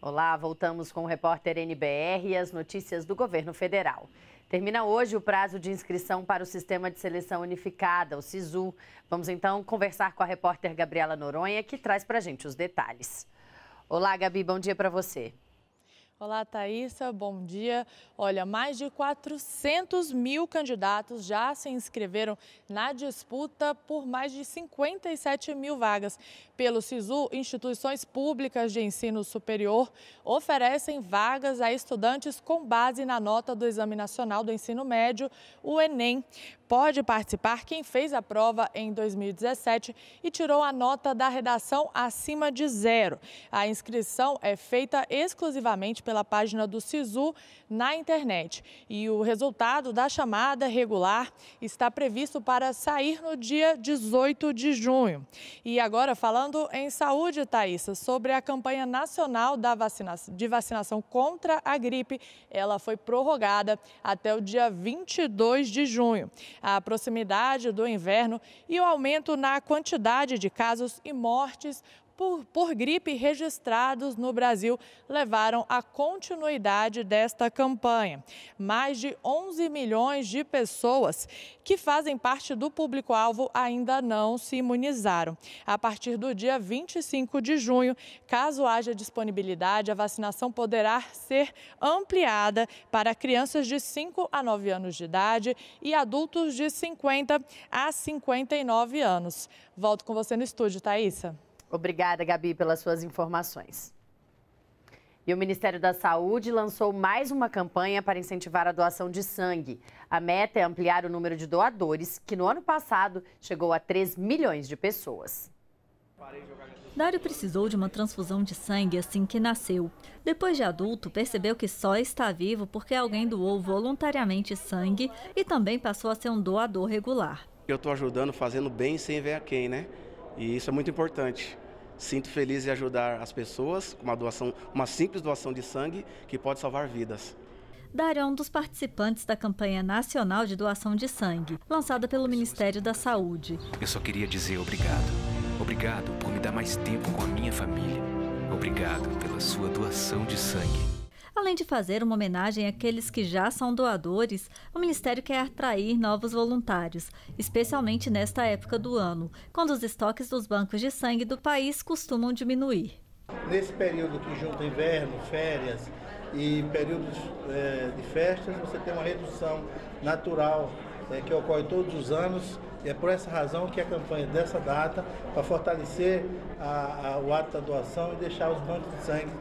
Olá, voltamos com o repórter NBR e as notícias do governo federal. Termina hoje o prazo de inscrição para o Sistema de Seleção Unificada, o SISU. Vamos então conversar com a repórter Gabriela Noronha, que traz para a gente os detalhes. Olá, Gabi, bom dia para você. Olá, Thaisa, bom dia. Olha, mais de 400 mil candidatos já se inscreveram na disputa por mais de 57 mil vagas. Pelo SISU, instituições públicas de ensino superior oferecem vagas a estudantes com base na nota do Exame Nacional do Ensino Médio, o Enem pode participar quem fez a prova em 2017 e tirou a nota da redação acima de zero. A inscrição é feita exclusivamente pela página do SISU na internet e o resultado da chamada regular está previsto para sair no dia 18 de junho. E agora, falando em saúde, Thaisa, sobre a campanha nacional da de vacinação contra a gripe, ela foi prorrogada até o dia 22 de junho a proximidade do inverno e o aumento na quantidade de casos e mortes por, por gripe registrados no Brasil levaram à continuidade desta campanha. Mais de 11 milhões de pessoas que fazem parte do público-alvo ainda não se imunizaram. A partir do dia 25 de junho, caso haja disponibilidade, a vacinação poderá ser ampliada para crianças de 5 a 9 anos de idade e adultos de 50 a 59 anos. Volto com você no estúdio, Thaisa. Obrigada, Gabi, pelas suas informações. E o Ministério da Saúde lançou mais uma campanha para incentivar a doação de sangue. A meta é ampliar o número de doadores, que no ano passado chegou a 3 milhões de pessoas. Dário precisou de uma transfusão de sangue assim que nasceu. Depois de adulto, percebeu que só está vivo porque alguém doou voluntariamente sangue e também passou a ser um doador regular. Eu estou ajudando, fazendo bem sem ver a quem, né? E isso é muito importante. Sinto feliz em ajudar as pessoas com uma doação, uma simples doação de sangue que pode salvar vidas. Dário é um dos participantes da campanha nacional de doação de sangue, lançada pelo Ministério da Saúde. Eu só queria dizer obrigado. Obrigado por me dar mais tempo com a minha família. Obrigado pela sua doação de sangue. Além de fazer uma homenagem àqueles que já são doadores, o Ministério quer atrair novos voluntários, especialmente nesta época do ano, quando os estoques dos bancos de sangue do país costumam diminuir. Nesse período que junta inverno, férias e períodos é, de festas, você tem uma redução natural é, que ocorre todos os anos e é por essa razão que a campanha dessa data, para fortalecer a, a, o ato da doação e deixar os bancos de sangue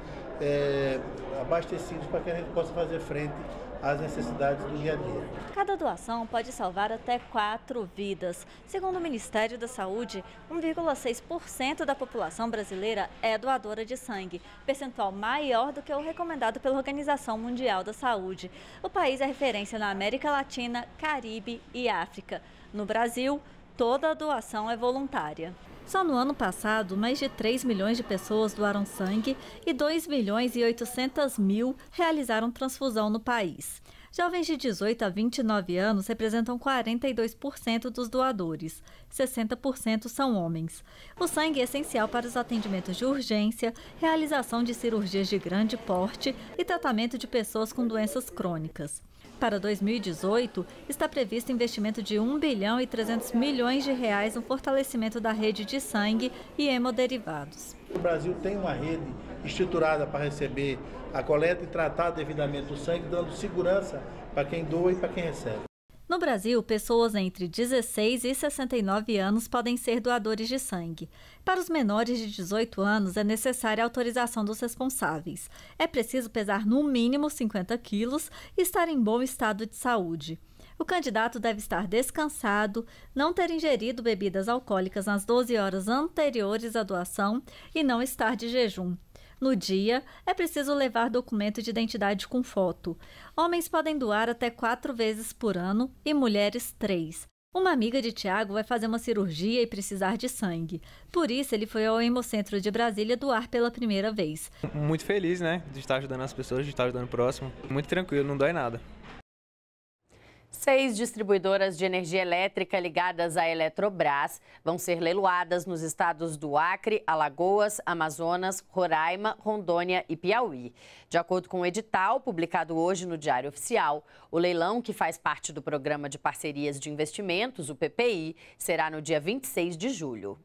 é, abastecidos para que a gente possa fazer frente às necessidades do dia a dia. Cada doação pode salvar até quatro vidas. Segundo o Ministério da Saúde, 1,6% da população brasileira é doadora de sangue, percentual maior do que o recomendado pela Organização Mundial da Saúde. O país é referência na América Latina, Caribe e África. No Brasil, toda a doação é voluntária. Só no ano passado, mais de 3 milhões de pessoas doaram sangue e 2 milhões e 800 mil realizaram transfusão no país. Jovens de 18 a 29 anos representam 42% dos doadores, 60% são homens. O sangue é essencial para os atendimentos de urgência, realização de cirurgias de grande porte e tratamento de pessoas com doenças crônicas. Para 2018, está previsto investimento de 1 bilhão e 300 milhões de reais no fortalecimento da rede de sangue e hemoderivados. O Brasil tem uma rede estruturada para receber a coleta e tratar devidamente o sangue, dando segurança para quem doa e para quem recebe. No Brasil, pessoas entre 16 e 69 anos podem ser doadores de sangue. Para os menores de 18 anos, é necessária a autorização dos responsáveis. É preciso pesar no mínimo 50 quilos e estar em bom estado de saúde. O candidato deve estar descansado, não ter ingerido bebidas alcoólicas nas 12 horas anteriores à doação e não estar de jejum. No dia, é preciso levar documento de identidade com foto. Homens podem doar até quatro vezes por ano e mulheres três. Uma amiga de Tiago vai fazer uma cirurgia e precisar de sangue. Por isso, ele foi ao Hemocentro de Brasília doar pela primeira vez. Muito feliz, né? De estar ajudando as pessoas, de estar ajudando o próximo. Muito tranquilo, não dói nada. Seis distribuidoras de energia elétrica ligadas à Eletrobras vão ser leiloadas nos estados do Acre, Alagoas, Amazonas, Roraima, Rondônia e Piauí. De acordo com o edital publicado hoje no Diário Oficial, o leilão, que faz parte do Programa de Parcerias de Investimentos, o PPI, será no dia 26 de julho.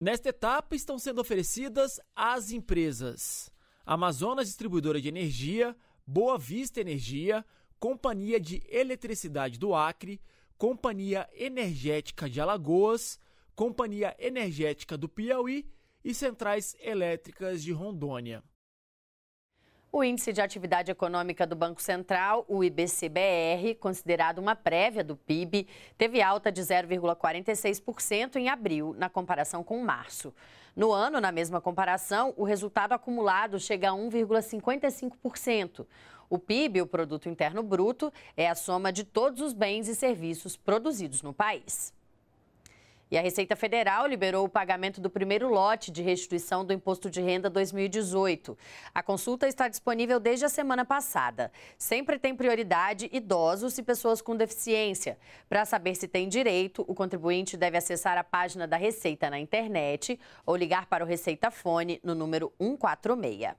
Nesta etapa estão sendo oferecidas as empresas Amazonas Distribuidora de Energia, Boa Vista Energia, Companhia de Eletricidade do Acre, Companhia Energética de Alagoas, Companhia Energética do Piauí e Centrais Elétricas de Rondônia. O Índice de Atividade Econômica do Banco Central, o IBCBR, considerado uma prévia do PIB, teve alta de 0,46% em abril, na comparação com março. No ano, na mesma comparação, o resultado acumulado chega a 1,55%. O PIB, o Produto Interno Bruto, é a soma de todos os bens e serviços produzidos no país. E a Receita Federal liberou o pagamento do primeiro lote de restituição do Imposto de Renda 2018. A consulta está disponível desde a semana passada. Sempre tem prioridade idosos e pessoas com deficiência. Para saber se tem direito, o contribuinte deve acessar a página da Receita na internet ou ligar para o Receita Fone no número 146.